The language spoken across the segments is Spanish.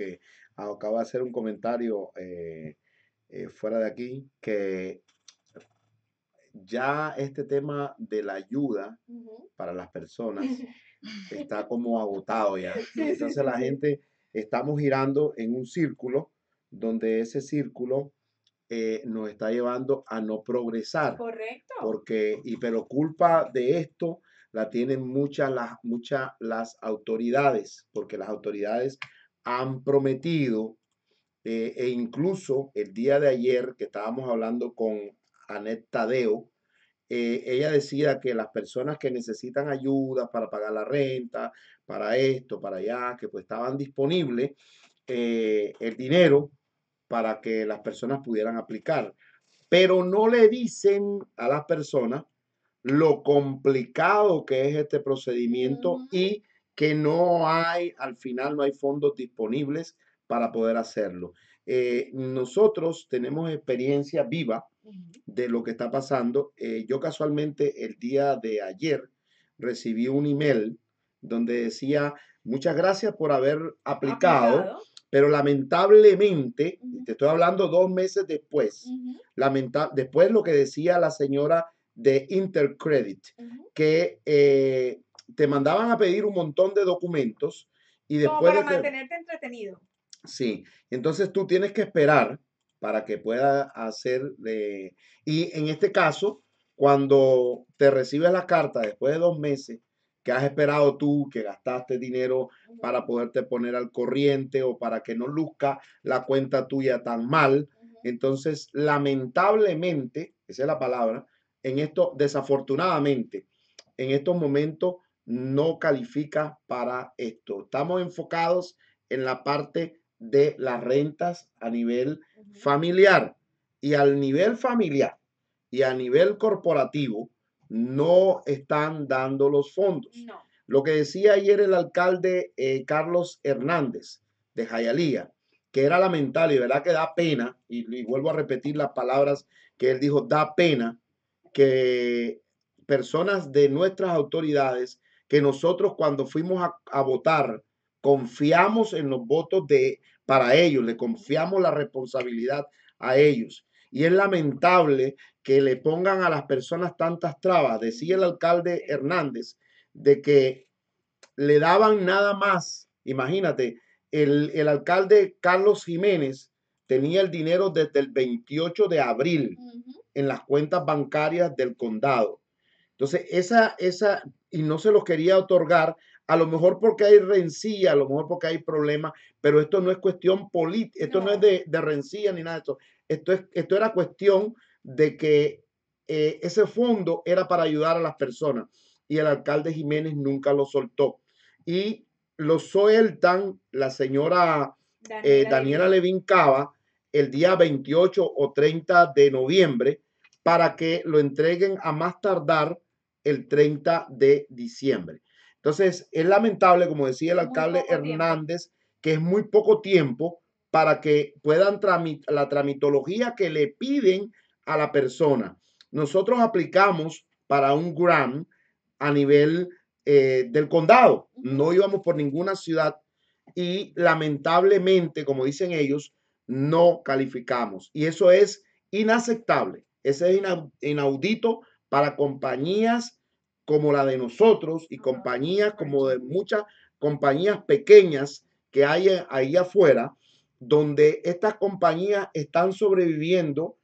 que acaba de hacer un comentario eh, eh, fuera de aquí que ya este tema de la ayuda para las personas está como agotado ya. Entonces la gente estamos girando en un círculo donde ese círculo eh, nos está llevando a no progresar. Correcto. Porque, y pero culpa de esto la tienen muchas las, muchas las autoridades, porque las autoridades han prometido eh, e incluso el día de ayer que estábamos hablando con Anet Tadeo, eh, ella decía que las personas que necesitan ayuda para pagar la renta, para esto, para allá, que pues estaban disponibles eh, el dinero para que las personas pudieran aplicar. Pero no le dicen a las personas lo complicado que es este procedimiento y que no hay, al final no hay fondos disponibles para poder hacerlo. Eh, nosotros tenemos experiencia viva de lo que está pasando. Eh, yo casualmente el día de ayer recibí un email donde decía, muchas gracias por haber aplicado, pero lamentablemente, te estoy hablando dos meses después, después lo que decía la señora de Intercredit, que eh, te mandaban a pedir un montón de documentos y después... para de mantenerte entretenido. Sí, entonces tú tienes que esperar para que pueda hacer de... Y en este caso, cuando te recibes la carta después de dos meses, que has esperado tú, que gastaste dinero para poderte poner al corriente o para que no luzca la cuenta tuya tan mal. Entonces, lamentablemente, esa es la palabra, en esto, desafortunadamente, en estos momentos no califica para esto. Estamos enfocados en la parte de las rentas a nivel familiar y al nivel familiar y a nivel corporativo no están dando los fondos. Lo que decía ayer el alcalde eh, Carlos Hernández de Jayalía, que era lamentable y verdad que da pena, y, y vuelvo a repetir las palabras que él dijo, da pena que personas de nuestras autoridades que nosotros cuando fuimos a, votar confiamos en los votos de para ellos, le confiamos la responsabilidad a ellos. Y es lamentable que le pongan a las personas tantas trabas. Decía el alcalde Hernández de que le daban nada más, imagínate, el, alcalde Carlos Jiménez tenía el dinero desde el 28 de abril en las cuentas bancarias del condado. Entonces, esa, esa, y no se los quería otorgar, a lo mejor porque hay rencilla, a lo mejor porque hay problemas, pero esto no es cuestión política, esto no, es de, de, rencilla ni nada de eso. Esto, es, esto era cuestión de que eh, ese fondo era para ayudar a las personas y el alcalde Jiménez nunca lo soltó. Y lo sueltan la señora eh, Daniela Levin Cava el día 28 o 30 de noviembre para que lo entreguen a más tardar el 30 de diciembre. Entonces, es lamentable, como decía el alcalde Hernández, que es muy poco tiempo para que puedan la tramitología que le piden a la persona. Nosotros aplicamos para un GRAM a nivel eh, del condado. No íbamos por ninguna ciudad y lamentablemente, como dicen ellos, no calificamos. Y eso es inaceptable. Ese es inaudito para compañías como la de nosotros y compañías como de muchas compañías pequeñas que hay ahí afuera, donde estas compañías están sobreviviendo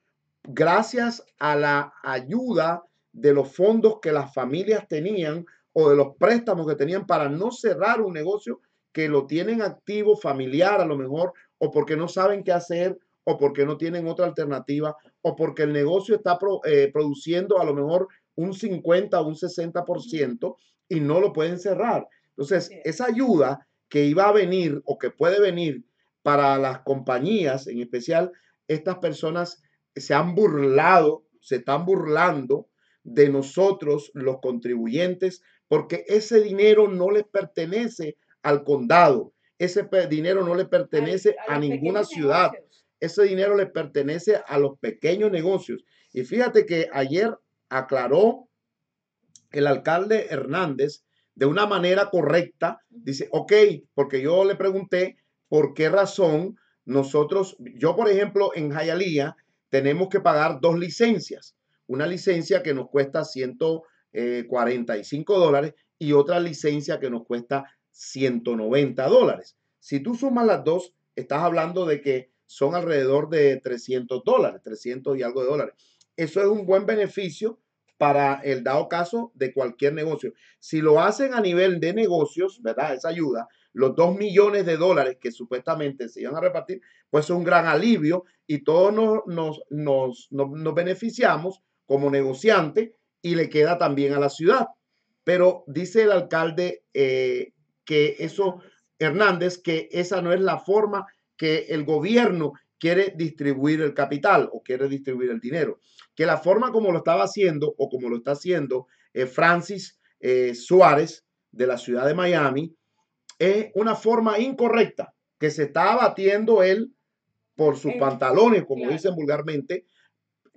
gracias a la ayuda de los fondos que las familias tenían o de los préstamos que tenían para no cerrar un negocio que lo tienen activo familiar a lo mejor o porque no saben qué hacer o porque no tienen otra alternativa o porque el negocio está eh, produciendo a lo mejor un 50 o un 60% y no lo pueden cerrar. Entonces, esa ayuda que iba a venir o que puede venir para las compañías, en especial estas personas eh, se han burlado, se están burlando de nosotros los contribuyentes, porque ese dinero no les pertenece al condado, ese dinero no le pertenece a, ninguna ciudad ese dinero le pertenece a los pequeños negocios. Y fíjate que ayer aclaró el alcalde Hernández de una manera correcta. Dice, ok, porque yo le pregunté por qué razón nosotros, yo por ejemplo en Jayalía, tenemos que pagar dos licencias. Una licencia que nos cuesta 145 eh, dólares y otra licencia que nos cuesta 190 dólares. Si tú sumas las dos, estás hablando de que son alrededor de 300 dólares, 300 y algo de dólares. Eso es un buen beneficio para el dado caso de cualquier negocio. Si lo hacen a nivel de negocios, ¿verdad? Esa ayuda, los 2 millones de dólares que supuestamente se iban a repartir, pues es un gran alivio y todos nos, nos, nos, nos beneficiamos como negociante y le queda también a la ciudad. Pero dice el alcalde eh, que eso, Hernández, que esa no es la forma que el gobierno quiere distribuir el capital o quiere distribuir el dinero. Que la forma como lo estaba haciendo o como lo está haciendo eh, Francis eh, Suárez de la ciudad de Miami es una forma incorrecta que se está abatiendo él por sus eh, pantalones, como dicen vulgarmente,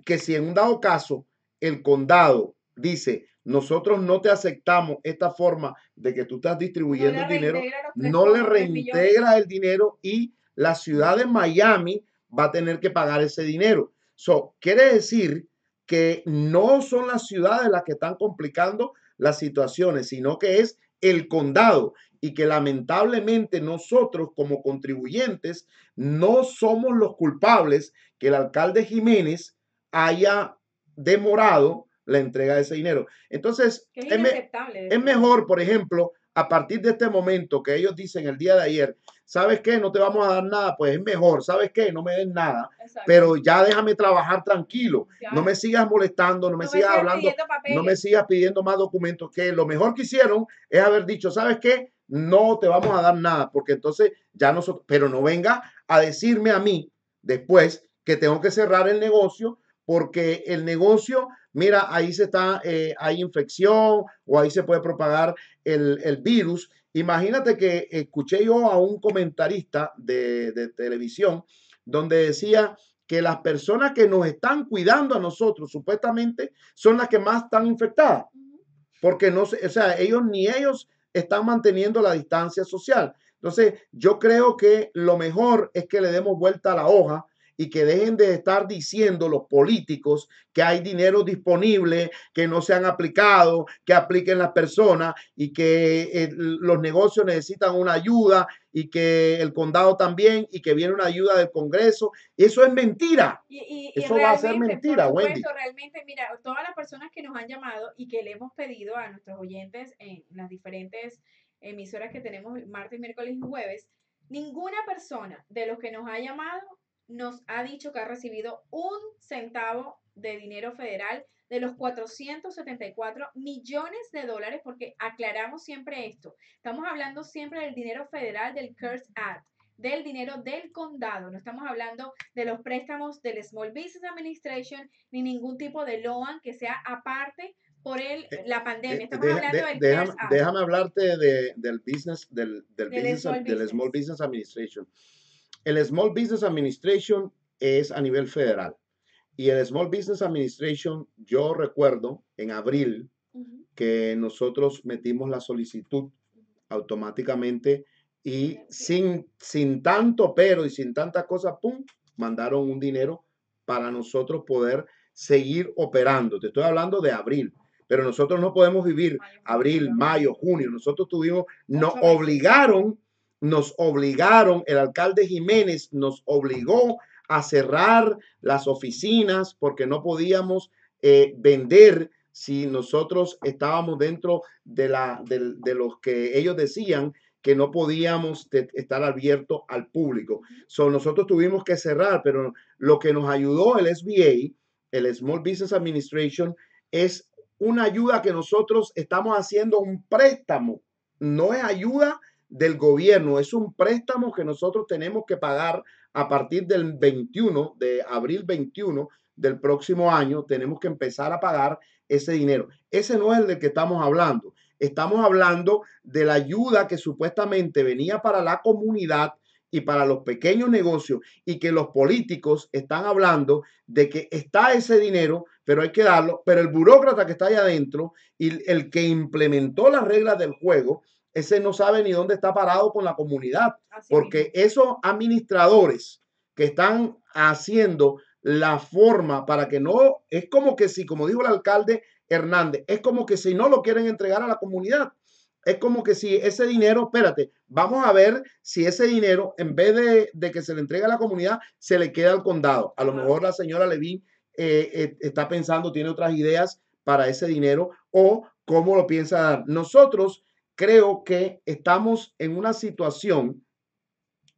que si en un dado caso el condado dice, nosotros no te aceptamos esta forma de que tú estás distribuyendo el dinero, no le reintegra el dinero y la ciudad de Miami va a tener que pagar ese dinero. So, quiere decir que no son las ciudades las que están complicando las situaciones, sino que es el condado y que lamentablemente nosotros como contribuyentes no somos los culpables que el alcalde Jiménez haya demorado la entrega de ese dinero. Entonces, es, es mejor, por ejemplo, a partir de este momento que ellos dicen el día de ayer, ¿sabes qué? No te vamos a dar nada, pues es mejor, ¿sabes qué? No me den nada, pero ya déjame trabajar tranquilo, no me sigas molestando, no me sigas hablando, no me sigas pidiendo más documentos, que lo mejor que hicieron es haber dicho, ¿sabes qué? No te vamos a dar nada, porque entonces ya nosotros, pero no venga a decirme a mí después que tengo que cerrar el negocio porque el negocio, mira, ahí se está, eh, hay infección o ahí se puede propagar el, virus. Imagínate que escuché yo a un comentarista de, televisión donde decía que las personas que nos están cuidando a nosotros supuestamente son las que más están infectadas, porque no, o sea, ellos ni ellos están manteniendo la distancia social. Entonces, yo creo que lo mejor es que le demos vuelta a la hoja y que dejen de estar diciendo los políticos que hay dinero disponible, que no se han aplicado, que apliquen las personas y que eh, los negocios necesitan una ayuda y que el condado también y que viene una ayuda del Congreso. Eso es mentira. Eso va a ser mentira, por eso Realmente, mira, todas las personas que nos han llamado y que le hemos pedido a nuestros oyentes en las diferentes emisoras que tenemos martes, miércoles y jueves, ninguna persona de los que nos ha llamado nos ha dicho que ha recibido un centavo de dinero federal de los 474 millones de dólares, porque aclaramos siempre esto. Estamos hablando siempre del dinero federal del CURSE Act, del dinero del condado. No estamos hablando de los préstamos del Small Business Administration ni ningún tipo de loan que sea aparte por el, eh, la pandemia. Eh, estamos hablando del déjame, Act. hablarte del business, del, del, Small Business Administration. El Small Business Administration es a nivel federal. Y el Small Business Administration, yo recuerdo en abril que nosotros metimos la solicitud automáticamente y sin, sin tanto pero y sin tanta cosa, ¡pum!, mandaron un dinero para nosotros poder seguir operando. Te estoy hablando de abril, pero nosotros no podemos vivir abril, mayo, junio. Nosotros tuvimos, nos obligaron nos obligaron, el alcalde Jiménez nos obligó a cerrar las oficinas porque no podíamos eh, vender si nosotros estábamos dentro de, la, de, los que ellos decían que no podíamos estar abiertos al público. So, nosotros tuvimos que cerrar, pero lo que nos ayudó el SBA, el Small Business Administration, es una ayuda que nosotros estamos haciendo un préstamo. No es ayuda del gobierno. Es un préstamo que nosotros tenemos que pagar a partir del 21, de abril 21 del próximo año. Tenemos que empezar a pagar ese dinero. Ese no es el del que estamos hablando. Estamos hablando de la ayuda que supuestamente venía para la comunidad y para los pequeños negocios y que los políticos están hablando de que está ese dinero, pero hay que darlo, pero el burócrata que está ahí adentro y el que implementó las reglas del juego ese no sabe ni dónde está parado con la comunidad, porque esos administradores que están haciendo la forma para que no, es como que si, como dijo el alcalde Hernández, es como que si no lo quieren entregar a la comunidad, es como que si ese dinero, espérate, vamos a ver si ese dinero, en vez de, que se le entregue a la comunidad, se le queda al condado. A lo mejor la señora Levin eh, eh, está pensando, tiene otras ideas para ese dinero o cómo lo piensa dar. Nosotros creo que estamos en una situación,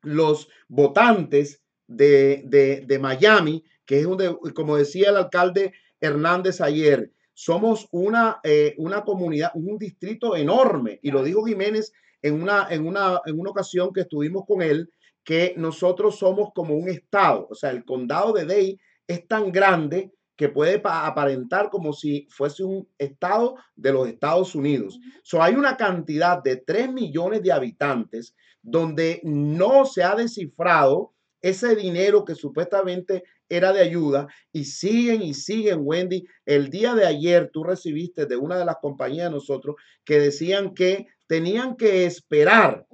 los votantes de, de, de Miami, que es donde, como decía el alcalde Hernández ayer, somos una, eh, una comunidad, un distrito enorme, y lo dijo Jiménez en una, en, una, en una ocasión que estuvimos con él, que nosotros somos como un estado, o sea, el condado de Day es tan grande que puede aparentar como si fuese un estado de los Estados Unidos. So, hay una cantidad de 3 millones de habitantes donde no se ha descifrado ese dinero que supuestamente era de ayuda y siguen y siguen, Wendy. El día de ayer tú recibiste de una de las compañías de nosotros que decían que tenían que esperar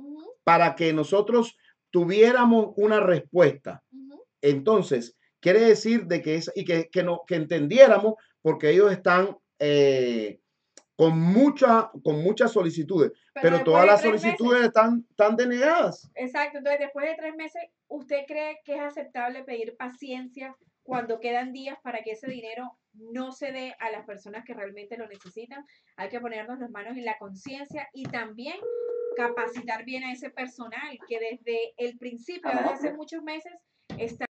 para que nosotros tuviéramos una respuesta. Entonces, Quiere decir de que es, y que, no, que entendiéramos, porque ellos están eh, con, mucha, con muchas solicitudes, pero, todas las solicitudes están, están denegadas. Exacto, entonces después de tres meses, ¿usted cree que es aceptable pedir paciencia cuando quedan días para que ese dinero no se dé a las personas que realmente lo necesitan? Hay que ponernos las manos en la conciencia y también capacitar bien a ese personal que desde el principio, desde hace muchos meses, está...